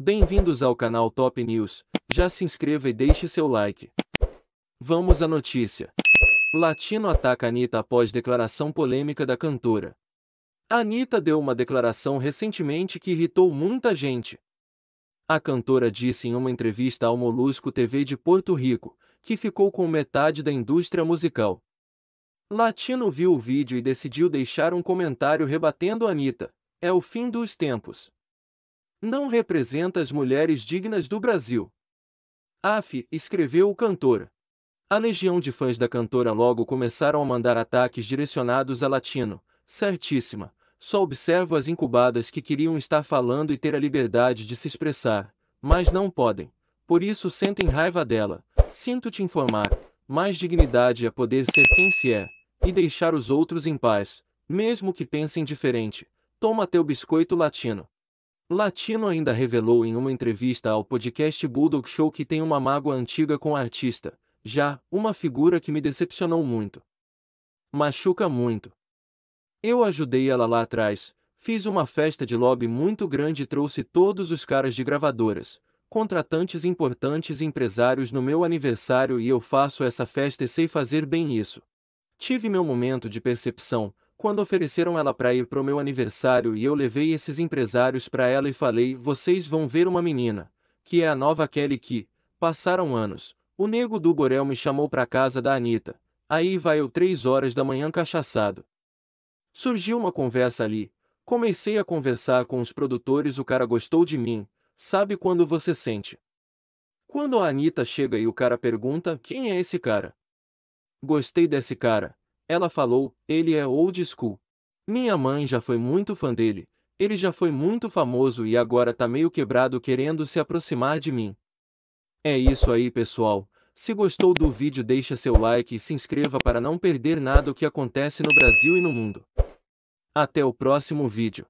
Bem-vindos ao canal Top News. Já se inscreva e deixe seu like. Vamos à notícia. Latino ataca Anitta após declaração polêmica da cantora. Anitta deu uma declaração recentemente que irritou muita gente. A cantora disse em uma entrevista ao Molusco TV de Porto Rico que ficou com metade da indústria musical. Latino viu o vídeo e decidiu deixar um comentário rebatendo Anitta. É o fim dos tempos não representa as mulheres dignas do Brasil. AF, escreveu o cantor. A legião de fãs da cantora logo começaram a mandar ataques direcionados a Latino, certíssima, só observo as incubadas que queriam estar falando e ter a liberdade de se expressar, mas não podem, por isso sentem raiva dela, sinto te informar, mais dignidade é poder ser quem se é, e deixar os outros em paz, mesmo que pensem diferente, toma teu biscoito latino. Latino ainda revelou em uma entrevista ao podcast Bulldog Show que tem uma mágoa antiga com a artista, já, uma figura que me decepcionou muito. Machuca muito. Eu ajudei ela lá atrás, fiz uma festa de lobby muito grande e trouxe todos os caras de gravadoras, contratantes importantes e empresários no meu aniversário e eu faço essa festa e sei fazer bem isso. Tive meu momento de percepção, quando ofereceram ela para ir pro meu aniversário e eu levei esses empresários para ela e falei: "Vocês vão ver uma menina, que é a nova Kelly que passaram anos. O nego do Borel me chamou para casa da Anita. Aí vai eu três horas da manhã cachaçado. Surgiu uma conversa ali. Comecei a conversar com os produtores, o cara gostou de mim. Sabe quando você sente? Quando a Anita chega e o cara pergunta: "Quem é esse cara?" Gostei desse cara. Ela falou: ele é old school. Minha mãe já foi muito fã dele, ele já foi muito famoso e agora tá meio quebrado querendo se aproximar de mim. É isso aí, pessoal. Se gostou do vídeo, deixa seu like e se inscreva para não perder nada o que acontece no Brasil e no mundo. Até o próximo vídeo.